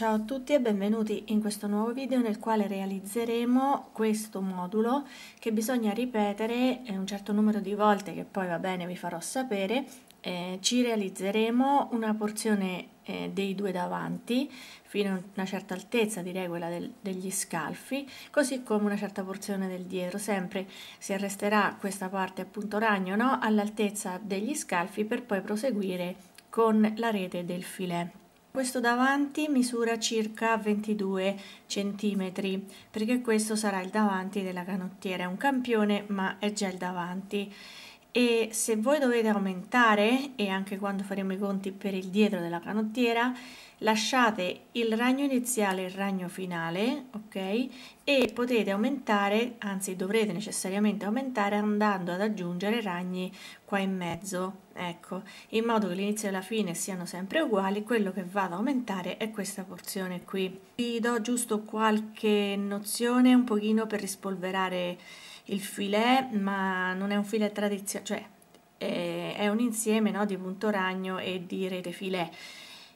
Ciao a tutti e benvenuti in questo nuovo video nel quale realizzeremo questo modulo che bisogna ripetere eh, un certo numero di volte che poi va bene vi farò sapere eh, ci realizzeremo una porzione eh, dei due davanti fino a una certa altezza direi quella del, degli scalfi così come una certa porzione del dietro sempre si arresterà questa parte appunto ragno no? all'altezza degli scalfi per poi proseguire con la rete del filet questo davanti misura circa 22 cm perché questo sarà il davanti della canottiera, è un campione ma è già il davanti e se voi dovete aumentare e anche quando faremo i conti per il dietro della canottiera lasciate il ragno iniziale e il ragno finale ok e potete aumentare anzi dovrete necessariamente aumentare andando ad aggiungere ragni qua in mezzo ecco in modo che l'inizio e la fine siano sempre uguali quello che vado ad aumentare è questa porzione qui vi do giusto qualche nozione un pochino per rispolverare il filet, ma non è un filet tradizionale, cioè è un insieme no, di punto ragno e di rete filet.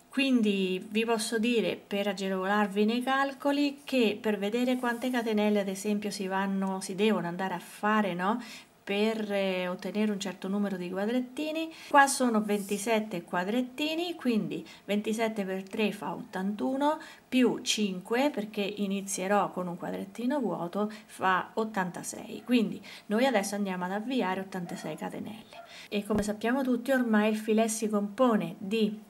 Quindi vi posso dire, per agevolarvi nei calcoli, che per vedere quante catenelle ad esempio si, vanno, si devono andare a fare no, per eh, ottenere un certo numero di quadrettini. Qua sono 27 quadrettini, quindi 27 per 3 fa 81 più 5 perché inizierò con un quadrettino vuoto fa 86. Quindi noi adesso andiamo ad avviare 86 catenelle. E come sappiamo tutti ormai il filet si compone di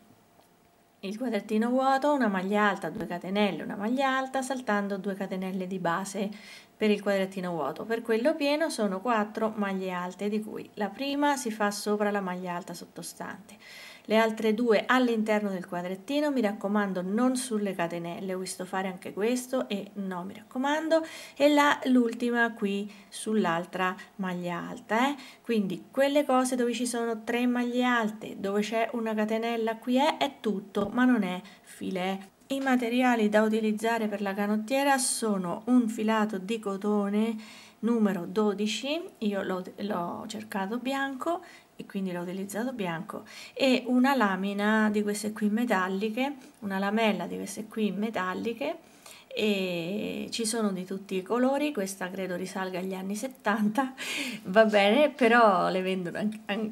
il quadrettino vuoto, una maglia alta, 2 catenelle, una maglia alta, saltando 2 catenelle di base per il quadrettino vuoto. Per quello pieno sono 4 maglie alte, di cui la prima si fa sopra la maglia alta sottostante. Le altre due all'interno del quadrettino, mi raccomando non sulle catenelle, ho visto fare anche questo e no mi raccomando, e l'ultima qui sull'altra maglia alta. Eh? Quindi quelle cose dove ci sono tre maglie alte, dove c'è una catenella qui è, è tutto, ma non è filet i materiali da utilizzare per la canottiera sono un filato di cotone numero 12, io l'ho cercato bianco e quindi l'ho utilizzato bianco, e una lamina di queste qui metalliche, una lamella di queste qui metalliche, e ci sono di tutti i colori, questa credo risalga agli anni 70, va bene, però le vendono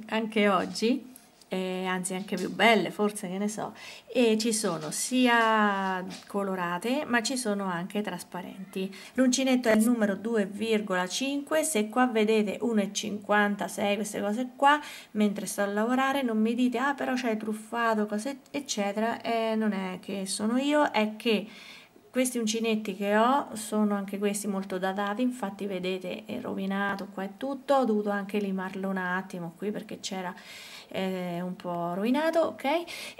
anche oggi eh, anzi anche più belle forse che ne so e ci sono sia colorate ma ci sono anche trasparenti l'uncinetto è il numero 2,5 se qua vedete 1,56 queste cose qua mentre sto a lavorare non mi dite ah però c'hai truffato cose eccetera eh, non è che sono io è che questi uncinetti che ho sono anche questi molto datati infatti vedete è rovinato qua è tutto ho dovuto anche limarlo un attimo qui perché c'era è un po' rovinato, ok?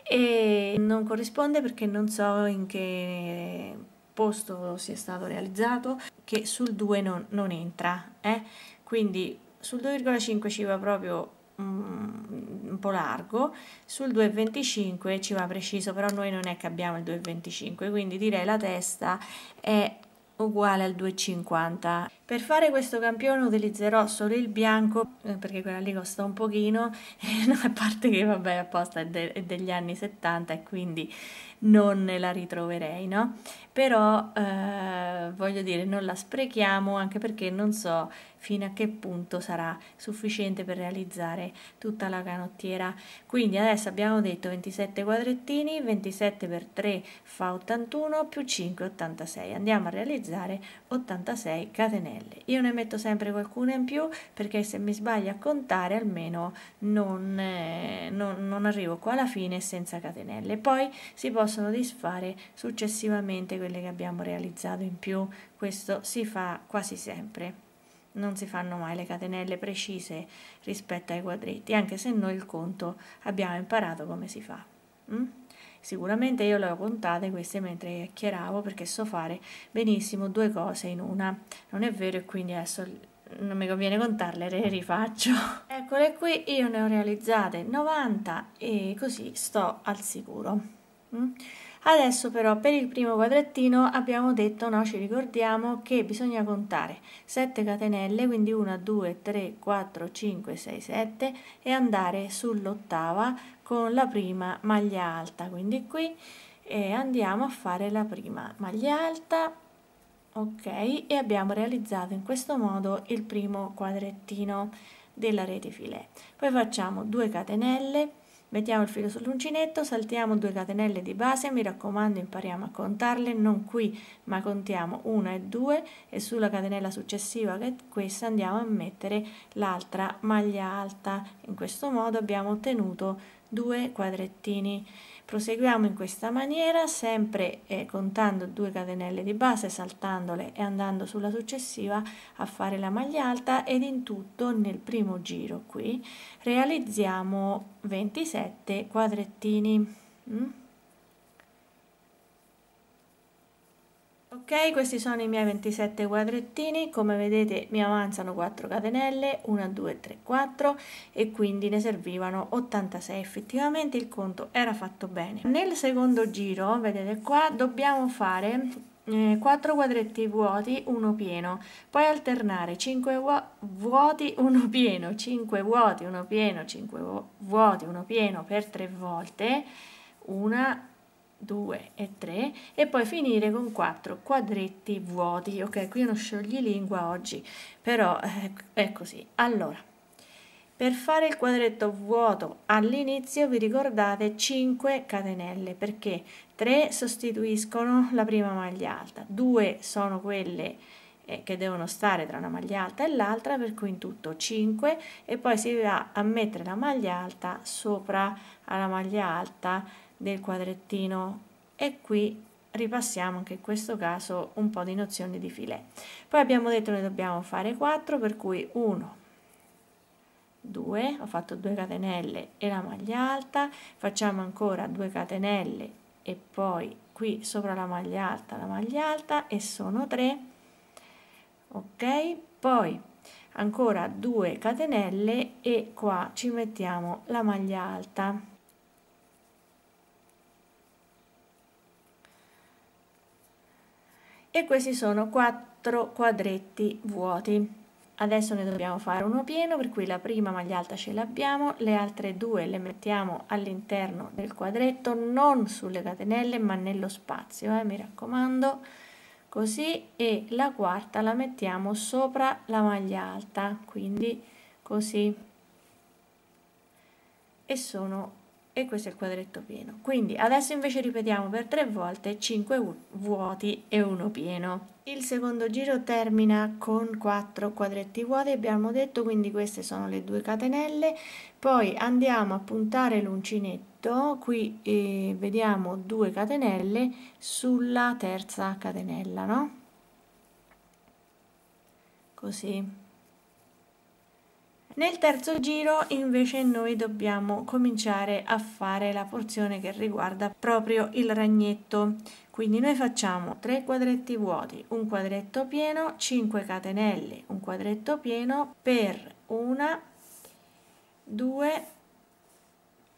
E non corrisponde perché non so in che posto sia stato realizzato, che sul 2 non, non entra, eh? Quindi sul 2,5 ci va proprio mm, un po' largo sul 2,25 ci va preciso però noi non è che abbiamo il 2,25 quindi direi la testa è uguale al 2,50 per fare questo campione utilizzerò solo il bianco eh, perché quella lì costa un pochino, a parte che vabbè apposta è, de è degli anni 70 e quindi non la ritroverei, no? Però eh, voglio dire non la sprechiamo anche perché non so fino a che punto sarà sufficiente per realizzare tutta la canottiera. Quindi adesso abbiamo detto 27 quadrettini, 27 per 3 fa 81 più 5 86. Andiamo a realizzare 86 catenelle catenelle. Io ne metto sempre qualcuna in più perché se mi sbaglio a contare almeno non, eh, non, non arrivo qua alla fine senza catenelle. Poi si possono disfare successivamente quelle che abbiamo realizzato in più, questo si fa quasi sempre non si fanno mai le catenelle precise rispetto ai quadretti, anche se noi il conto abbiamo imparato come si fa. Mm? Sicuramente io le ho contate queste mentre chiacchieravo perché so fare benissimo due cose in una. Non è vero e quindi adesso non mi conviene contarle, le rifaccio. Eccole qui, io ne ho realizzate 90 e così sto al sicuro. Mm? Adesso però per il primo quadrettino abbiamo detto, no, ci ricordiamo che bisogna contare 7 catenelle, quindi 1, 2, 3, 4, 5, 6, 7 e andare sull'ottava con la prima maglia alta, quindi qui e andiamo a fare la prima maglia alta, ok, e abbiamo realizzato in questo modo il primo quadrettino della rete filet. Poi facciamo 2 catenelle Mettiamo il filo sull'uncinetto, saltiamo 2 catenelle di base, mi raccomando impariamo a contarle, non qui ma contiamo una e due e sulla catenella successiva che è questa andiamo a mettere l'altra maglia alta, in questo modo abbiamo ottenuto due quadrettini. Proseguiamo in questa maniera, sempre eh, contando due catenelle di base, saltandole e andando sulla successiva a fare la maglia alta ed in tutto nel primo giro qui realizziamo 27 quadrettini. Mm? ok questi sono i miei 27 quadrettini come vedete mi avanzano 4 catenelle 1 2 3 4 e quindi ne servivano 86 effettivamente il conto era fatto bene nel secondo giro vedete qua dobbiamo fare 4 eh, quadretti vuoti, 1 pieno, poi alternare 5 vuoti, 1 pieno, 5 vuoti, 1 pieno, 5 vuoti, 1 pieno per 3 volte, una 2 e 3 e poi finire con 4 quadretti vuoti ok qui non sciogli lingua oggi però eh, è così allora per fare il quadretto vuoto all'inizio vi ricordate 5 catenelle perché 3 sostituiscono la prima maglia alta 2 sono quelle eh, che devono stare tra una maglia alta e l'altra per cui in tutto 5 e poi si va a mettere la maglia alta sopra alla maglia alta del quadrettino e qui ripassiamo anche in questo caso un po' di nozioni di filet. Poi abbiamo detto ne dobbiamo fare 4 per cui 1 2 ho fatto 2 catenelle e la maglia alta facciamo ancora 2 catenelle e poi qui sopra la maglia alta la maglia alta e sono 3 ok poi ancora 2 catenelle e qua ci mettiamo la maglia alta e questi sono quattro quadretti vuoti adesso ne dobbiamo fare uno pieno per cui la prima maglia alta ce l'abbiamo le altre due le mettiamo all'interno del quadretto non sulle catenelle ma nello spazio eh, mi raccomando così e la quarta la mettiamo sopra la maglia alta quindi così e sono e questo è il quadretto pieno quindi adesso invece ripetiamo per tre volte 5 vuoti e uno pieno il secondo giro termina con 4 quadretti vuoti abbiamo detto quindi queste sono le due catenelle poi andiamo a puntare l'uncinetto qui eh, vediamo 2 catenelle sulla terza catenella no così nel terzo giro invece noi dobbiamo cominciare a fare la porzione che riguarda proprio il ragnetto. Quindi noi facciamo 3 quadretti vuoti, un quadretto pieno, 5 catenelle, un quadretto pieno per una, due,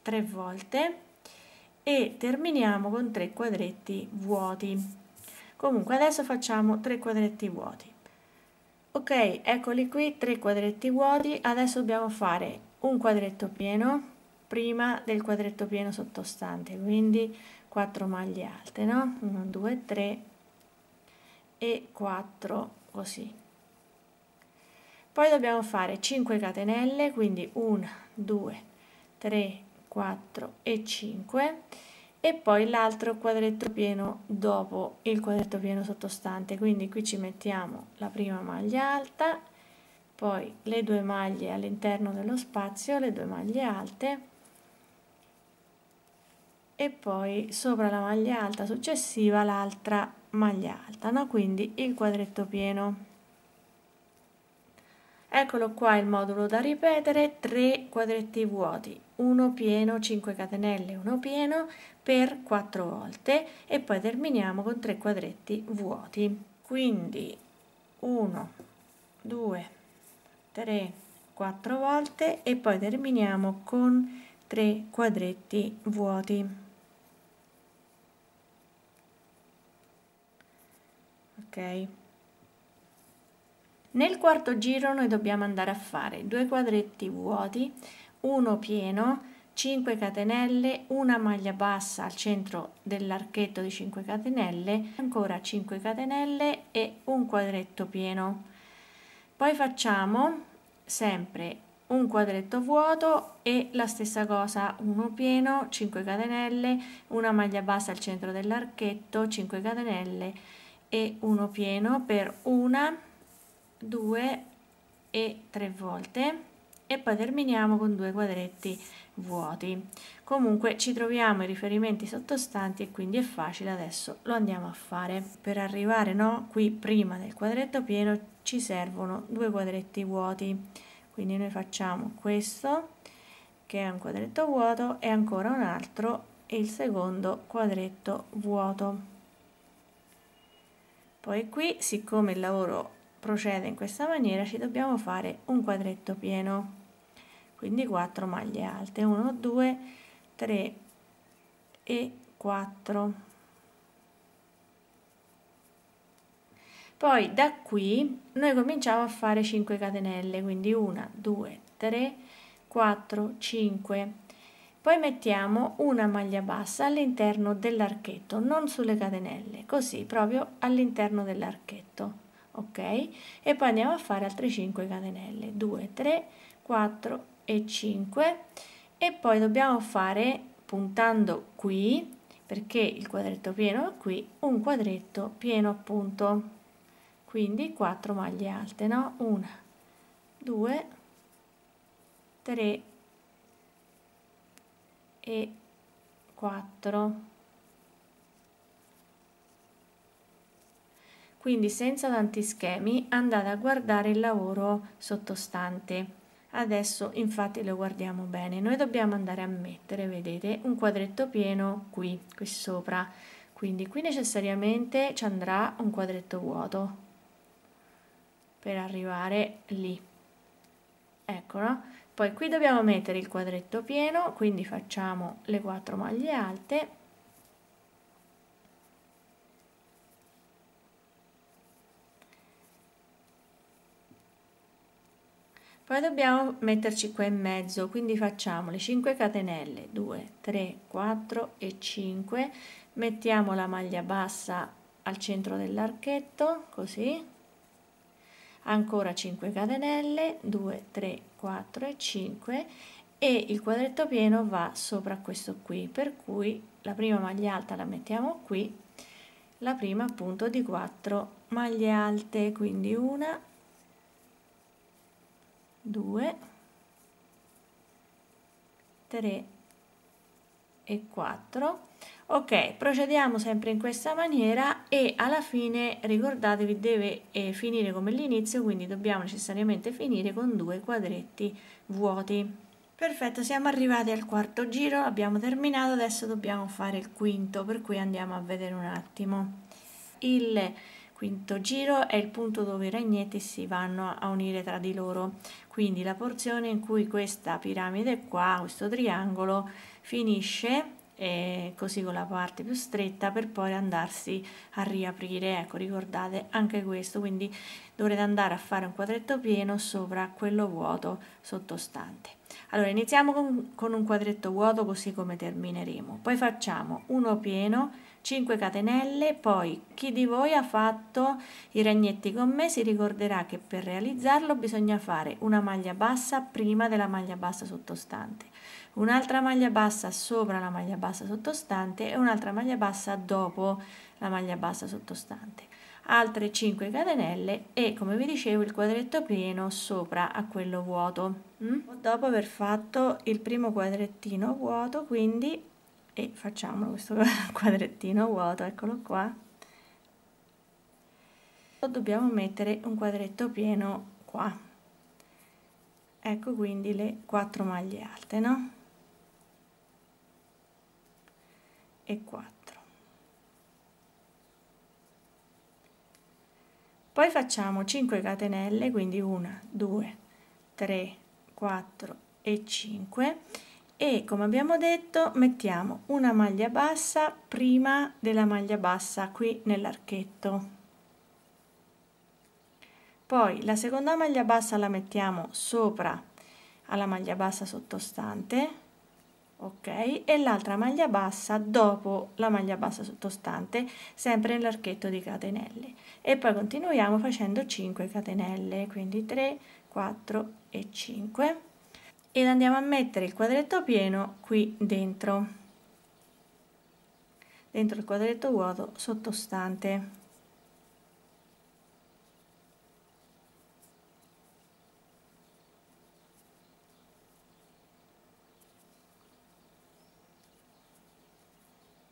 tre volte e terminiamo con 3 quadretti vuoti. Comunque adesso facciamo 3 quadretti vuoti ok eccoli qui tre quadretti vuoti adesso dobbiamo fare un quadretto pieno prima del quadretto pieno sottostante quindi 4 maglie alte no 1 2 3 e 4 così poi dobbiamo fare 5 catenelle quindi 1 2 3 4 e 5 e poi l'altro quadretto pieno dopo il quadretto pieno sottostante quindi qui ci mettiamo la prima maglia alta poi le due maglie all'interno dello spazio le due maglie alte e poi sopra la maglia alta successiva l'altra maglia alta no? quindi il quadretto pieno Eccolo qua il modulo da ripetere, 3 quadretti vuoti, uno pieno, 5 catenelle, uno pieno per 4 volte e poi terminiamo con 3 quadretti vuoti. Quindi 1, 2, 3, 4 volte e poi terminiamo con 3 quadretti vuoti. Ok. Nel quarto giro noi dobbiamo andare a fare due quadretti vuoti, uno pieno, 5 catenelle, una maglia bassa al centro dell'archetto di 5 catenelle, ancora 5 catenelle e un quadretto pieno. Poi facciamo sempre un quadretto vuoto e la stessa cosa, uno pieno, 5 catenelle, una maglia bassa al centro dell'archetto, 5 catenelle e uno pieno per una 2 e 3 volte e poi terminiamo con due quadretti vuoti comunque ci troviamo i riferimenti sottostanti e quindi è facile adesso lo andiamo a fare per arrivare no qui prima del quadretto pieno ci servono due quadretti vuoti quindi noi facciamo questo che è un quadretto vuoto e ancora un altro e il secondo quadretto vuoto poi qui siccome il lavoro procede in questa maniera ci dobbiamo fare un quadretto pieno quindi 4 maglie alte 1 2 3 e 4 poi da qui noi cominciamo a fare 5 catenelle quindi 1 2 3 4 5 poi mettiamo una maglia bassa all'interno dell'archetto non sulle catenelle così proprio all'interno dell'archetto ok e poi andiamo a fare altre 5 catenelle 2 3 4 e 5 e poi dobbiamo fare puntando qui perché il quadretto pieno è qui un quadretto pieno appunto quindi 4 maglie alte no 1 2 3 e 4 quindi senza tanti schemi andate a guardare il lavoro sottostante. Adesso infatti lo guardiamo bene, noi dobbiamo andare a mettere, vedete, un quadretto pieno qui, qui sopra, quindi qui necessariamente ci andrà un quadretto vuoto per arrivare lì, eccolo. Poi qui dobbiamo mettere il quadretto pieno, quindi facciamo le quattro maglie alte poi dobbiamo metterci qua in mezzo quindi facciamo le 5 catenelle 2 3 4 e 5 mettiamo la maglia bassa al centro dell'archetto così ancora 5 catenelle 2 3 4 e 5 e il quadretto pieno va sopra questo qui per cui la prima maglia alta la mettiamo qui la prima appunto di 4 maglie alte quindi una 2 3 e 4 ok procediamo sempre in questa maniera e alla fine ricordatevi deve eh, finire come l'inizio quindi dobbiamo necessariamente finire con due quadretti vuoti perfetto siamo arrivati al quarto giro abbiamo terminato adesso dobbiamo fare il quinto per cui andiamo a vedere un attimo il quinto giro è il punto dove i ragnetti si vanno a unire tra di loro quindi la porzione in cui questa piramide qua questo triangolo finisce eh, così con la parte più stretta per poi andarsi a riaprire ecco ricordate anche questo quindi dovrete andare a fare un quadretto pieno sopra quello vuoto sottostante allora iniziamo con, con un quadretto vuoto così come termineremo poi facciamo uno pieno 5 catenelle, poi chi di voi ha fatto i ragnetti con me si ricorderà che per realizzarlo bisogna fare una maglia bassa prima della maglia bassa sottostante, un'altra maglia bassa sopra la maglia bassa sottostante e un'altra maglia bassa dopo la maglia bassa sottostante, altre 5 catenelle e come vi dicevo il quadretto pieno sopra a quello vuoto. Mm? Dopo aver fatto il primo quadrettino vuoto, quindi e facciamo questo quadrettino vuoto eccolo qua dobbiamo mettere un quadretto pieno qua ecco quindi le 4 maglie alte no e 4 poi facciamo 5 catenelle quindi 1 2 3 4 e 5 e come abbiamo detto mettiamo una maglia bassa prima della maglia bassa qui nell'archetto poi la seconda maglia bassa la mettiamo sopra alla maglia bassa sottostante ok e l'altra maglia bassa dopo la maglia bassa sottostante sempre nell'archetto di catenelle e poi continuiamo facendo 5 catenelle quindi 3 4 e 5 ed andiamo a mettere il quadretto pieno qui dentro dentro il quadretto vuoto sottostante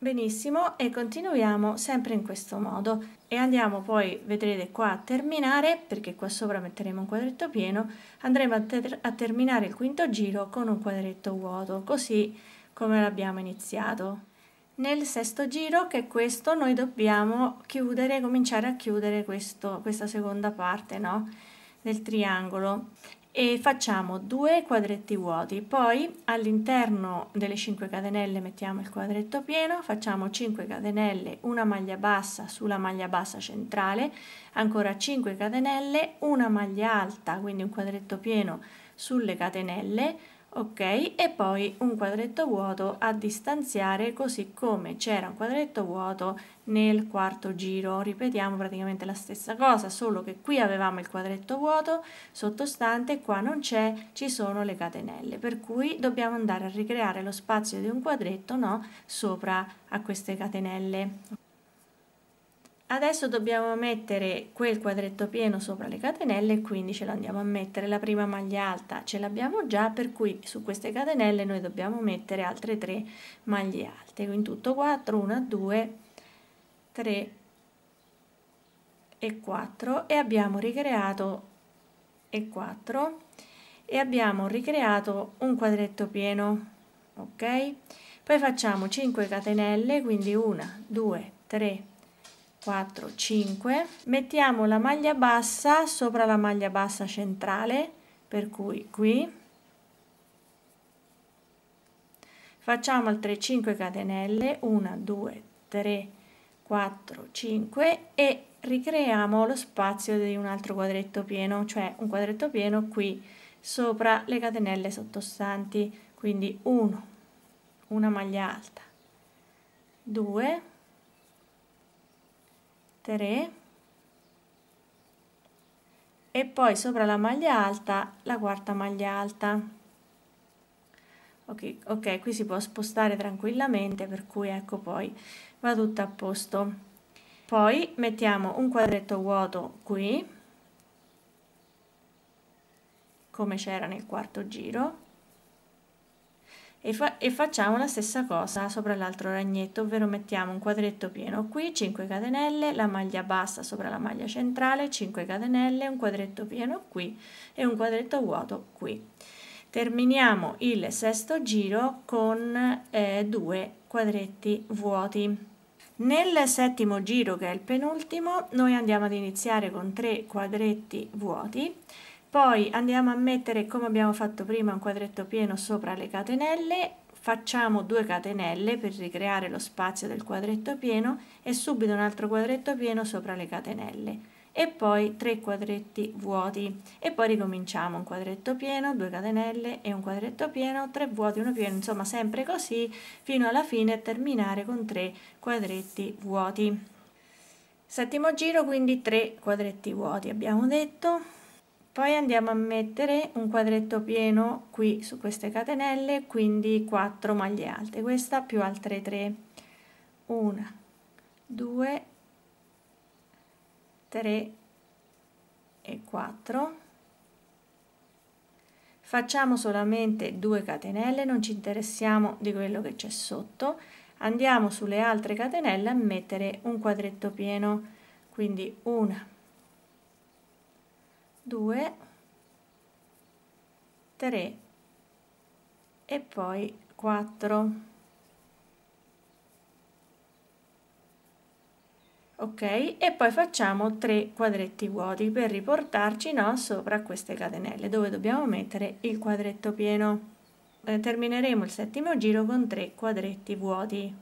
Benissimo, e continuiamo sempre in questo modo e andiamo poi, vedrete qua a terminare, perché qua sopra metteremo un quadretto pieno, andremo a, ter a terminare il quinto giro con un quadretto vuoto, così come l'abbiamo iniziato. Nel sesto giro, che è questo, noi dobbiamo chiudere, cominciare a chiudere questo, questa seconda parte, no? del triangolo e facciamo due quadretti vuoti poi all'interno delle 5 catenelle mettiamo il quadretto pieno facciamo 5 catenelle una maglia bassa sulla maglia bassa centrale ancora 5 catenelle una maglia alta quindi un quadretto pieno sulle catenelle ok e poi un quadretto vuoto a distanziare così come c'era un quadretto vuoto nel quarto giro ripetiamo praticamente la stessa cosa solo che qui avevamo il quadretto vuoto sottostante qua non c'è ci sono le catenelle per cui dobbiamo andare a ricreare lo spazio di un quadretto no sopra a queste catenelle Adesso dobbiamo mettere quel quadretto pieno sopra le catenelle quindi ce l'andiamo a mettere la prima maglia alta ce l'abbiamo già per cui su queste catenelle noi dobbiamo mettere altre 3 maglie alte in tutto 4 1 2 3 e 4 e abbiamo ricreato e 4 e abbiamo ricreato un quadretto pieno ok poi facciamo 5 catenelle quindi 1 2 3 4 5 mettiamo la maglia bassa sopra la maglia bassa centrale per cui qui facciamo altre 5 catenelle 1 2 3 4 5 e ricreiamo lo spazio di un altro quadretto pieno cioè un quadretto pieno qui sopra le catenelle sottostanti quindi 1 una maglia alta 2 3 e poi sopra la maglia alta la quarta maglia alta ok, okay qui si può spostare tranquillamente per cui ecco poi va tutto a posto poi mettiamo un quadretto vuoto qui come c'era nel quarto giro e, fa e facciamo la stessa cosa sopra l'altro ragnetto ovvero mettiamo un quadretto pieno qui 5 catenelle la maglia bassa sopra la maglia centrale 5 catenelle un quadretto pieno qui e un quadretto vuoto qui terminiamo il sesto giro con eh, due quadretti vuoti nel settimo giro, che è il penultimo, noi andiamo ad iniziare con tre quadretti vuoti poi andiamo a mettere come abbiamo fatto prima un quadretto pieno sopra le catenelle facciamo due catenelle per ricreare lo spazio del quadretto pieno e subito un altro quadretto pieno sopra le catenelle e poi tre quadretti vuoti e poi ricominciamo un quadretto pieno due catenelle e un quadretto pieno tre vuoti uno pieno insomma sempre così fino alla fine terminare con tre quadretti vuoti settimo giro quindi tre quadretti vuoti abbiamo detto poi andiamo a mettere un quadretto pieno qui su queste catenelle quindi 4 maglie alte questa più altre 3 1 2 3 e 4 facciamo solamente 2 catenelle non ci interessiamo di quello che c'è sotto andiamo sulle altre catenelle a mettere un quadretto pieno quindi una 2 3 e poi 4 ok e poi facciamo 3 quadretti vuoti per riportarci no, sopra queste catenelle dove dobbiamo mettere il quadretto pieno eh, termineremo il settimo giro con 3 quadretti vuoti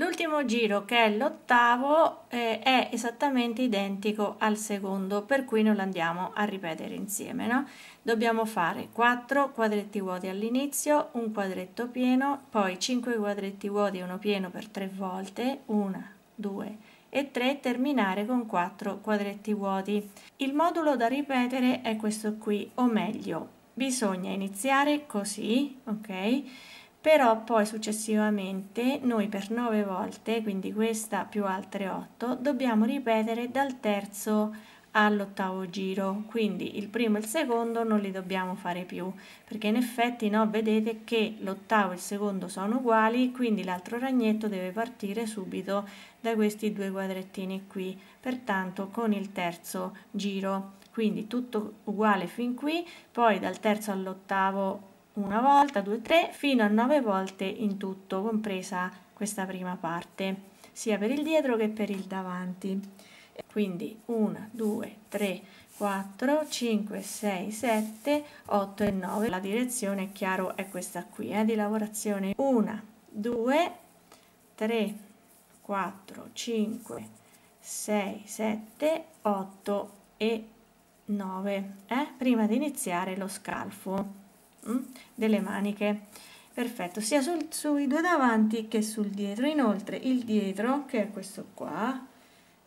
L'ultimo giro, che è l'ottavo, eh, è esattamente identico al secondo, per cui non lo andiamo a ripetere insieme. No? Dobbiamo fare 4 quadretti vuoti all'inizio, un quadretto pieno, poi 5 quadretti vuoti, uno pieno per 3 volte, 1, 2 e 3, terminare con 4 quadretti vuoti. Il modulo da ripetere è questo qui, o meglio, bisogna iniziare così, ok? però poi successivamente noi per 9 volte, quindi questa più altre 8, dobbiamo ripetere dal terzo all'ottavo giro, quindi il primo e il secondo non li dobbiamo fare più, perché in effetti no, vedete che l'ottavo e il secondo sono uguali, quindi l'altro ragnetto deve partire subito da questi due quadrettini qui, pertanto con il terzo giro, quindi tutto uguale fin qui, poi dal terzo all'ottavo una volta, due, tre, fino a nove volte in tutto, compresa questa prima parte, sia per il dietro che per il davanti. Quindi 1, 2, 3, 4, 5, 6, 7, 8 e 9. La direzione è chiaro è questa qui, eh, di lavorazione. 1, 2, 3, 4, 5, 6, 7, 8 e 9. Eh? Prima di iniziare lo scalfo. Mm, delle maniche perfetto sia sul, sui due davanti che sul dietro inoltre il dietro che è questo qua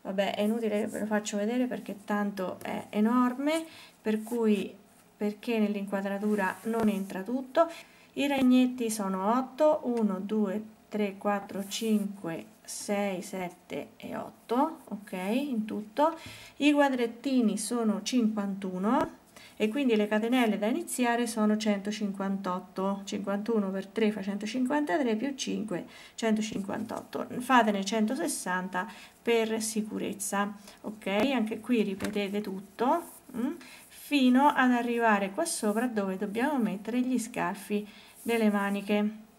vabbè è inutile ve lo faccio vedere perché tanto è enorme per cui perché nell'inquadratura non entra tutto i ragnetti sono 8 1 2 3 4 5 6 7 e 8 ok in tutto i quadrettini sono 51 e quindi le catenelle da iniziare sono 158 51 per 3 fa 153 più 5 158 fatene 160 per sicurezza ok anche qui ripetete tutto mm? fino ad arrivare qua sopra dove dobbiamo mettere gli scarfi delle maniche